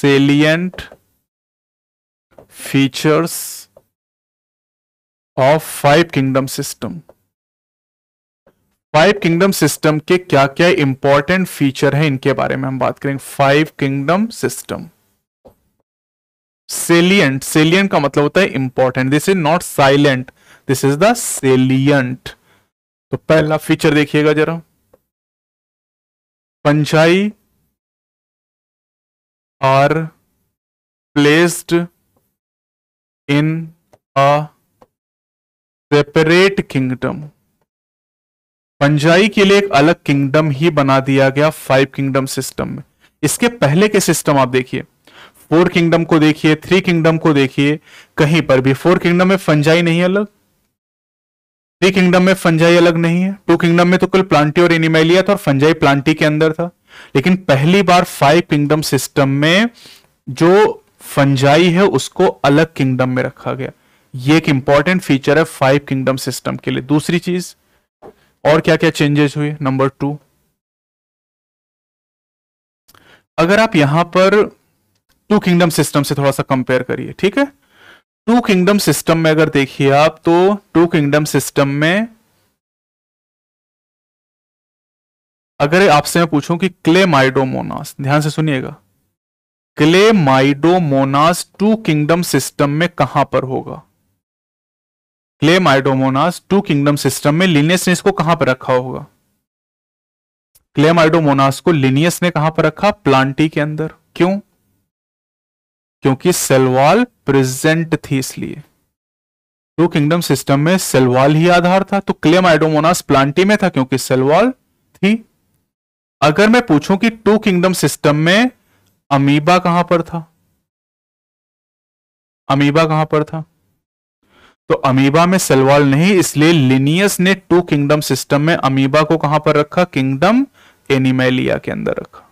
salient features of five kingdom system five kingdom system के क्या क्या इंपॉर्टेंट फीचर है इनके बारे में हम बात करेंगे five kingdom system salient salient का मतलब होता है important this is not silent this is the salient तो पहला फीचर देखिएगा जरा fungi are placed in a separate kingdom fungi के लिए एक अलग किंगडम ही बना दिया गया फाइव किंगडम सिस्टम में इसके पहले के सिस्टम आप देखिए फोर किंगडम को देखिए थ्री किंगडम को देखिए कहीं पर भी फोर किंगडम में फंजाई नहीं अलग थ्री किंगडम में फंजाई अलग नहीं है टू किंगडम में तो कुल प्लांटी और एनिमेलिया था और फंजाई प्लांटी के अंदर था लेकिन पहली बार फाइव किंगडम सिस्टम में जो फंजाई है उसको अलग किंगडम में रखा गया ये एक इंपॉर्टेंट फीचर है फाइव किंगडम सिस्टम के लिए दूसरी चीज और क्या क्या चेंजेस हुए नंबर टू अगर आप यहां पर टू किंगडम सिस्टम से थोड़ा सा कंपेयर करिए ठीक है टू किंगडम सिस्टम में अगर देखिए आप तो टू किंगडम सिस्टम में अगर आपसे मैं पूछूं कि क्लेमाइडोमोनास ध्यान से सुनिएगा क्लेमाइडोमोनास टू किंगडम सिस्टम में कहां पर होगा Chlamydomonas two kingdom system में लिनियस ने इसको कहां पर रखा होगा क्ले माइडोमोनास को लिनियस ने कहां पर रखा प्लांटी के अंदर क्यों क्योंकि सेलवाल प्रेजेंट थी इसलिए टू किंगडम सिस्टम में सेलवाल ही आधार था तो क्ले माइडोमोनास प्लांटी में था क्योंकि सेलवाल थी अगर मैं पूछूं कि टू किंगडम सिस्टम में अमीबा कहां पर था अमीबा कहां पर था तो अमीबा में सलवाल नहीं इसलिए लिनियस ने टू किंगडम सिस्टम में अमीबा को कहां पर रखा किंगडम एनिमेलिया के अंदर रखा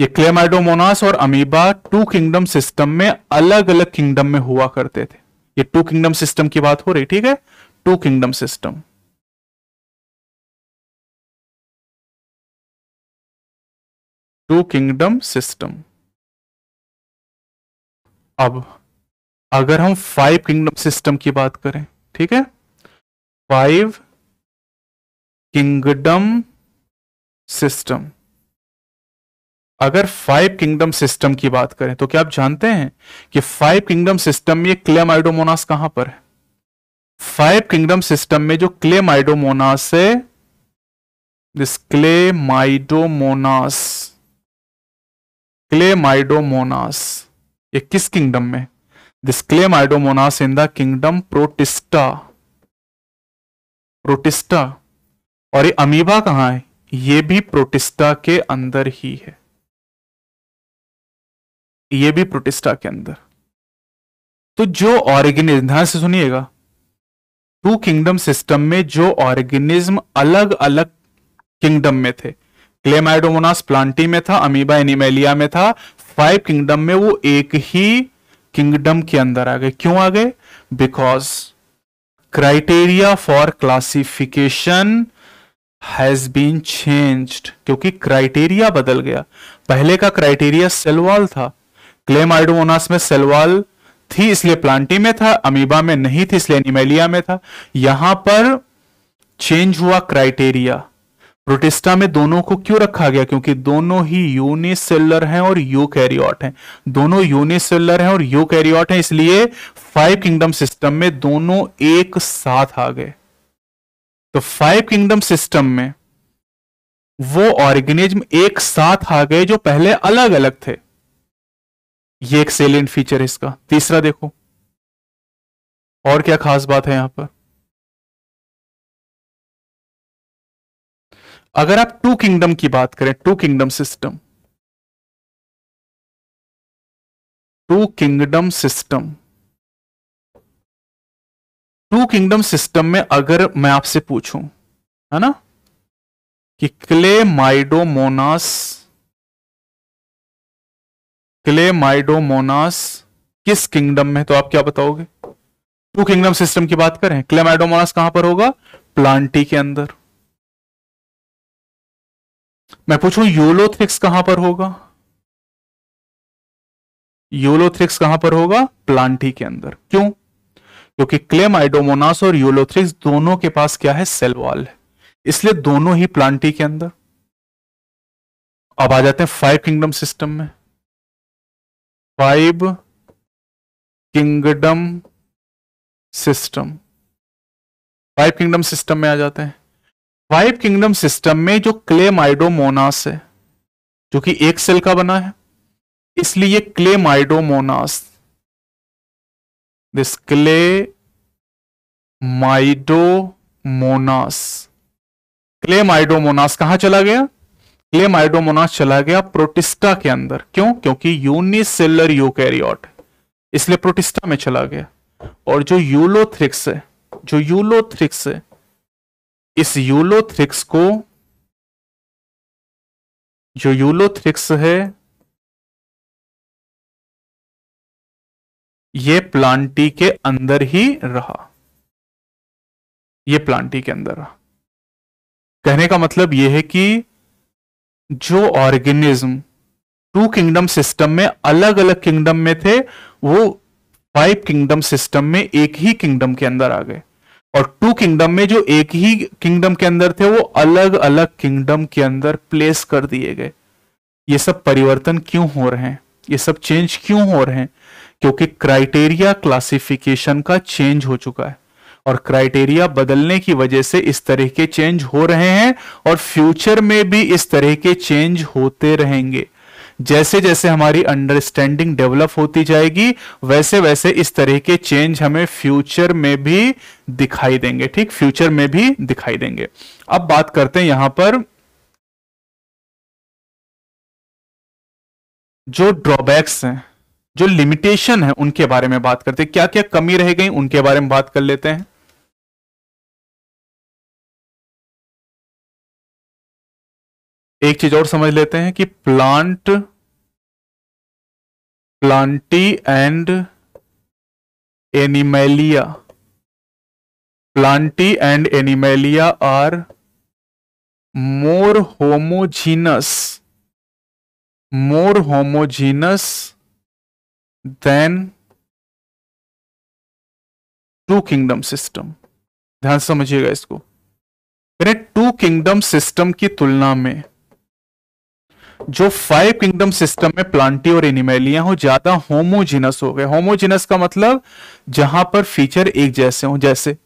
ये क्लेमाइडोमोनास और अमीबा टू किंगडम सिस्टम में अलग अलग किंगडम में हुआ करते थे ये टू किंगडम सिस्टम की बात हो रही ठीक है two kingdom system two kingdom system अब अगर हम फाइव किंगडम सिस्टम की बात करें ठीक है फाइव किंगडम सिस्टम अगर फाइव किंगडम सिस्टम की बात करें तो क्या आप जानते हैं कि फाइव किंगडम सिस्टम में आइडोमोनास कहां पर है फाइव किंगडम सिस्टम में जो माइडोमोनास है दिस माइडोमोनास क्लेमाइडोमोनास ये किस किंगडम में this Chlamydomonas in the kingdom Protista Protista और ये अमीबा कहां है ये भी प्रोटिस्टा के अंदर ही है ये भी प्रोटिस्टा के अंदर तो जो ऑर्गेनिज्म ध्यान से सुनिएगा टू किंगडम सिस्टम में जो ऑर्गेनिज्म अलग अलग किंगडम में थे क्लेमाइडोमोनास प्लांटी में था अमीबा एनिमेलिया में था फाइव किंगडम में वो एक ही किंगडम के अंदर आ गए क्यों आ गए because criteria for classification has been changed क्योंकि क्राइटेरिया बदल गया पहले का क्राइटेरिया सेलवाल था क्लेमाइडोमोनास में सेलवाल थी इसलिए प्लांटी में था अमीबा में नहीं थी इसलिए एनिमेलिया में था यहां पर चेंज हुआ क्राइटेरिया प्रोटिस्टा में दोनों को क्यों रखा गया क्योंकि दोनों ही यूनिसेलर हैं और यूकैरियोट हैं दोनों यूनिसेलर हैं और यूकैरियोट हैं इसलिए फाइव किंगडम सिस्टम में दोनों एक साथ आ गए तो फाइव किंगडम सिस्टम में वो ऑर्गेनिज्म एक साथ आ गए जो पहले अलग अलग थे ये एक सेलियंट फीचर है इसका तीसरा देखो और क्या खास बात है यहां पर अगर आप टू किंगडम की बात करें two kingdom system two kingdom system two kingdom system में अगर मैं आपसे पूछूं है ना कि क्ले माइडोमोनास क्ले माइडोमोनास किस किंगडम में तो आप क्या बताओगे टू किंगडम सिस्टम की बात करें क्ले माइडोमोनास कहां पर होगा प्लांटी के अंदर मैं पूछूं योलोथ्रिक्स कहां पर होगा योलोथ्रिक्स कहां पर होगा प्लांटी के अंदर क्यों क्योंकि क्लेम आइडोमोनास और योलोथ्रिक्स दोनों के पास क्या है सेल वॉल है इसलिए दोनों ही प्लांटी के अंदर अब आ जाते हैं फाइव किंगडम सिस्टम में five kingdom system five kingdom system में आ जाते हैं फाइव किंगडम सिस्टम में जो क्लेमाइडोमोनास है जो कि एक सेल का बना है इसलिए Chlamydomonas this Chlamydomonas Chlamydomonas कहां चला गया क्लेमाइडोमोनास चला गया प्रोटिस्टा के अंदर क्यों क्योंकि यूनिसेलर यूकैरियोट इसलिए प्रोटिस्टा में चला गया और जो यूलोथ्रिक्स है जो यूलोथ्रिक्स है इस यूलोथ्रिक्स को जो यूलोथ्रिक्स है ये प्लांटी के अंदर ही रहा ये प्लांटी के अंदर रहा कहने का मतलब यह है कि जो ऑर्गेनिज्म टू किंगडम सिस्टम में अलग अलग किंगडम में थे वो फाइव किंगडम सिस्टम में एक ही किंगडम के अंदर आ गए और टू किंगडम में जो एक ही किंगडम के अंदर थे वो अलग अलग किंगडम के अंदर प्लेस कर दिए गए ये सब परिवर्तन क्यों हो रहे हैं ये सब चेंज क्यों हो रहे हैं क्योंकि क्राइटेरिया क्लासिफिकेशन का चेंज हो चुका है और क्राइटेरिया बदलने की वजह से इस तरह के चेंज हो रहे हैं और फ्यूचर में भी इस तरह के चेंज होते रहेंगे जैसे जैसे हमारी अंडरस्टैंडिंग डेवलप होती जाएगी वैसे वैसे इस तरह के चेंज हमें फ्यूचर में भी दिखाई देंगे ठीक फ्यूचर में भी दिखाई देंगे अब बात करते हैं यहां पर जो ड्रॉबैक्स हैं जो लिमिटेशन है उनके बारे में बात करते हैं क्या क्या कमी रह गई उनके बारे में बात कर लेते हैं एक चीज और समझ लेते हैं कि plant Plantae and Animalia Plantae and Animalia are more homogeneous more homogeneous than two kingdom system ध्यान समझिएगा इसको टू किंगडम सिस्टम की तुलना में जो फाइव किंगडम सिस्टम में प्लांटी और एनिमेलिया हो ज्यादा होमोजिनस हो गए होमोजिनस का मतलब जहां पर फीचर एक जैसे हो जैसे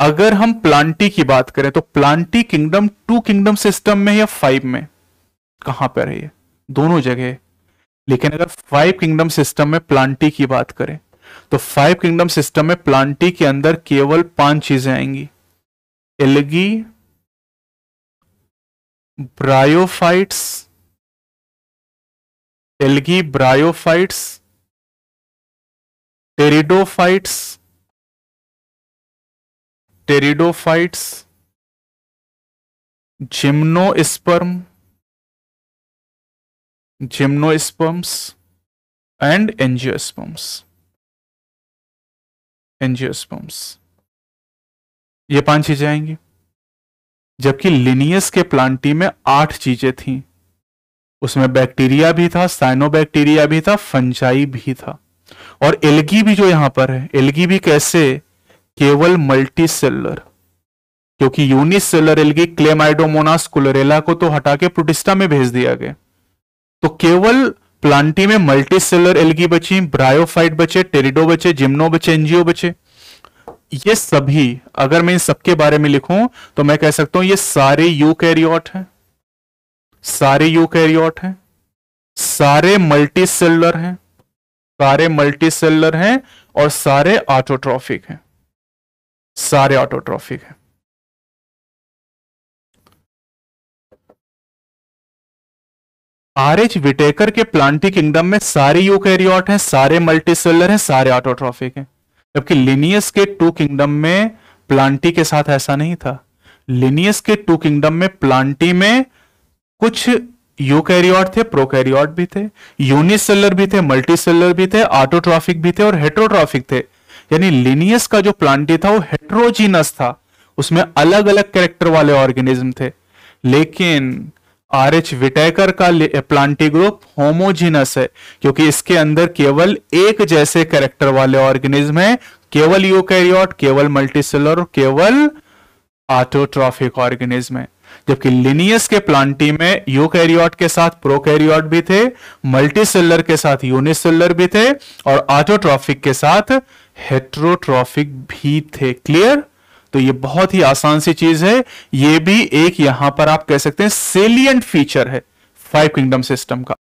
अगर हम प्लांटी की बात करें तो Plantae kingdom two kingdom system में या फाइव में कहां पर है ये दोनों जगह लेकिन अगर फाइव किंगडम सिस्टम में प्लांटी की बात करें तो फाइव किंगडम सिस्टम में प्लांटी के अंदर केवल पांच चीजें आएंगी algae bryophytes algae bryophytes pteridophytes pteridophytes gymnosperm gymnosperms and angiosperms angiosperms ये पांच चीजें आएंगी जबकि लिनियस के प्लांटी में आठ चीजें थीं उसमें बैक्टीरिया भी था साइनोबैक्टीरिया भी था फंजाई भी था और एलगी भी जो यहां पर है एलगी भी कैसे केवल मल्टी सेलर क्योंकि यूनिसेलर एलगी क्लेमाइडोमोनास कुलरेला को तो हटा के प्रोटिस्टा में भेज दिया गया तो केवल प्लांटी में मल्टी सेलर एलगी बची ब्रायोफाइट बचे टेरिडो बचे जिम्नो बचे एनजीओ बचे ये सभी अगर मैं इन सबके बारे में लिखूं तो मैं कह सकता हूं ये सारे यू हैं सारे यूकैरियोट हैं सारे मल्टी हैं सारे मल्टी सेलर हैं और सारे ऑटोट्रॉफिक हैं सारे ऑटोट्रॉफिक हैं आर एच विटेकर के प्लांटी किंगडम में सारे यूकैरियोट हैं सारे मल्टी सेलर हैं सारे ऑटोट्रॉफिक हैं जबकि लिनियस के टू किंगडम में प्लांटी के साथ ऐसा नहीं था लिनियस के टू किंगडम में प्लांटी में कुछ यूकैरियोट थे प्रोकैरियोट भी थे यूनिसेलर भी थे मल्टीसेलर भी थे ऑटोट्रॉफिक भी थे और हेट्रोट्रॉफिक थे यानी लिनियस का जो प्लांटी था वो हेट्रोजीनस था उसमें अलग अलग कैरेक्टर वाले ऑर्गेनिज्म थे लेकिन आर एच विटेकर का प्लांटी ग्रुप होमोजीनस है क्योंकि इसके अंदर केवल एक जैसे कैरेक्टर वाले ऑर्गेनिज्म है केवल यूकैरियोट केवल मल्टीसेलर केवल ऑटोट्रॉफिक ऑर्गेनिज्म है जबकि लिनियस के प्लांटी में यूकैरियोट के साथ प्रोकैरियोट भी थे मल्टीसेलर के साथ यूनिसेलर भी थे और ऑटोट्रॉफिक के साथ हेट्रोट्रॉफिक भी थे क्लियर तो ये बहुत ही आसान सी चीज है ये भी एक यहां पर आप कह सकते हैं सेलियंट फीचर है फाइव किंगडम सिस्टम का